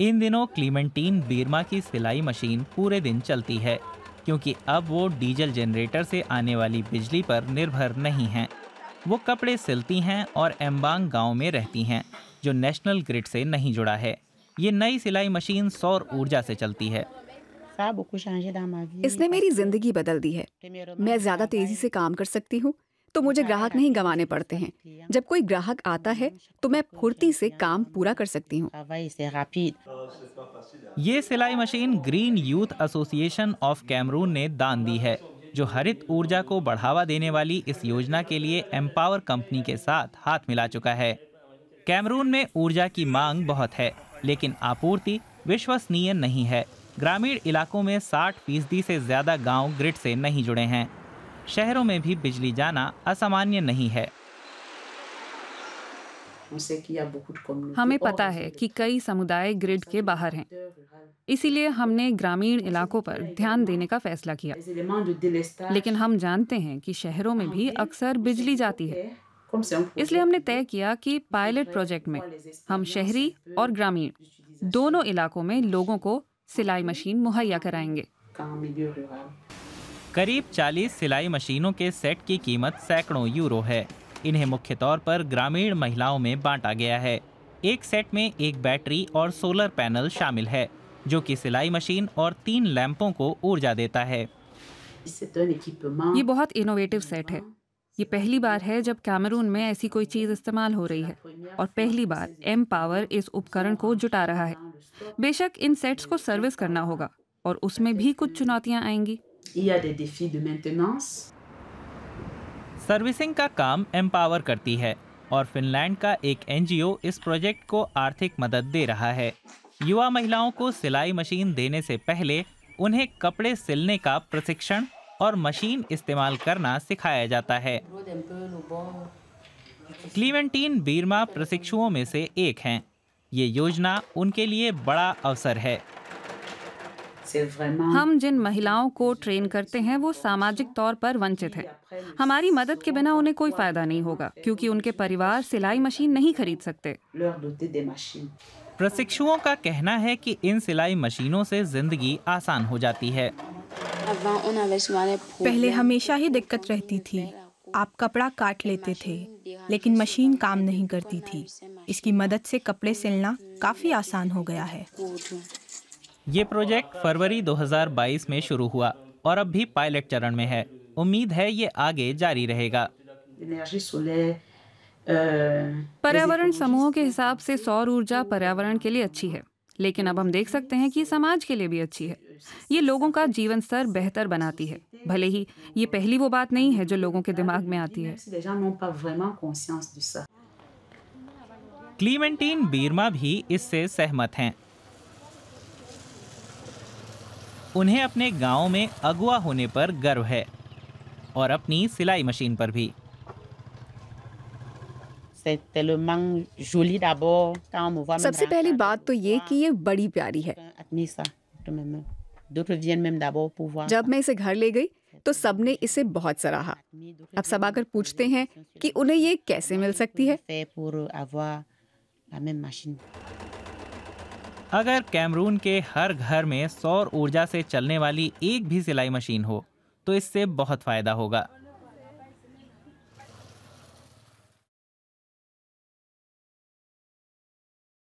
इन दिनों क्लीमेंटीन बीरमा की सिलाई मशीन पूरे दिन चलती है क्योंकि अब वो डीजल जनरेटर से आने वाली बिजली पर निर्भर नहीं हैं वो कपड़े सिलती हैं और एम्बांग गांव में रहती हैं जो नेशनल ग्रिड से नहीं जुड़ा है ये नई सिलाई मशीन सौर ऊर्जा से चलती है इसने मेरी जिंदगी बदल दी है मैं ज्यादा तेजी से काम कर सकती हूँ तो मुझे ग्राहक नहीं गंवाने पड़ते हैं जब कोई ग्राहक आता है तो मैं फुर्ती से काम पूरा कर सकती हूँ ये सिलाई machine green youth association of Cameroon ने दान दी है जो हरित ऊर्जा को बढ़ावा देने वाली इस योजना के लिए एम्पावर कंपनी के साथ हाथ मिला चुका है कैमरून में ऊर्जा की मांग बहुत है लेकिन आपूर्ति विश्वसनीय नहीं है ग्रामीण इलाकों में 60 फीसदी से ज्यादा गांव ग्रिड से नहीं जुड़े हैं शहरों में भी बिजली जाना असामान्य नहीं है हमें पता है कि कई समुदाय ग्रिड के बाहर हैं इसीलिए हमने ग्रामीण इलाकों पर ध्यान देने का फैसला किया लेकिन हम जानते हैं कि शहरों में भी अक्सर बिजली जाती है इसलिए हमने तय किया कि पायलट प्रोजेक्ट में हम शहरी और ग्रामीण दोनों इलाकों में लोगों को सिलाई मशीन मुहैया कराएंगे करीब 40 सिलाई मशीनों के सेट की कीमत सैकड़ों यूरो है इन्हें मुख्य तौर पर ग्रामीण महिलाओं में बांटा गया है एक सेट में एक बैटरी और सोलर पैनल शामिल है जो कि सिलाई मशीन और तीन लैंपों को ऊर्जा देता है तो ये बहुत इनोवेटिव सेट है ये पहली बार है जब कैमरून में ऐसी कोई चीज़ इस्तेमाल हो रही है और पहली बार एम पावर इस उपकरण को जुटा रहा है बेशक इन सेट्स को सर्विस करना होगा और उसमें भी कुछ चुनौतियाँ आएंगी Il y a des défis de maintenance. Servicing का काम एम्पावर करती है और फिनलैंड का एक एनजीओ इस प्रोजेक्ट को आर्थिक मदद दे रहा है युवा महिलाओं को सिलाई मशीन देने से पहले उन्हें कपड़े सिलने का प्रशिक्षण और मशीन इस्तेमाल करना सिखाया जाता है क्लीवेंटीन बीरमा प्रशिक्षुओं में से एक हैं ये योजना उनके लिए बड़ा अवसर है हम जिन महिलाओं को ट्रेन करते हैं वो सामाजिक तौर पर वंचित हैं। हमारी मदद के बिना उन्हें कोई फायदा नहीं होगा क्योंकि उनके परिवार सिलाई मशीन नहीं खरीद सकते प्रशिक्षुओं का कहना है कि इन सिलाई मशीनों से जिंदगी आसान हो जाती है पहले हमेशा ही दिक्कत रहती थी आप कपड़ा काट लेते थे लेकिन मशीन काम नहीं करती थी इसकी मदद से कपड़े सिलना काफी आसान हो गया है ये प्रोजेक्ट फरवरी 2022 में शुरू हुआ और अब भी पायलट चरण में है उम्मीद है ये आगे जारी रहेगा पर्यावरण समूह के हिसाब से सौर ऊर्जा पर्यावरण के लिए अच्छी है लेकिन अब हम देख सकते हैं कि समाज के लिए भी अच्छी है ये लोगों का जीवन स्तर बेहतर बनाती है भले ही ये पहली वो बात नहीं है जो लोगों के दिमाग में आती है क्लीमेंटीन बीरमा भी इससे सहमत हैं उन्हें अपने गांव में अगुआ होने पर गर्व है और अपनी सिलाई मशीन पर भी सबसे पहली बात तो ये कि ये बड़ी प्यारी है जब मैं इसे घर ले गई तो सबने इसे बहुत सराहा अब सब आकर पूछते हैं कि उन्हें ये कैसे मिल सकती है अगर कैमरून के हर घर में सौर ऊर्जा से चलने वाली एक भी सिलाई मशीन हो तो इससे बहुत फ़ायदा होगा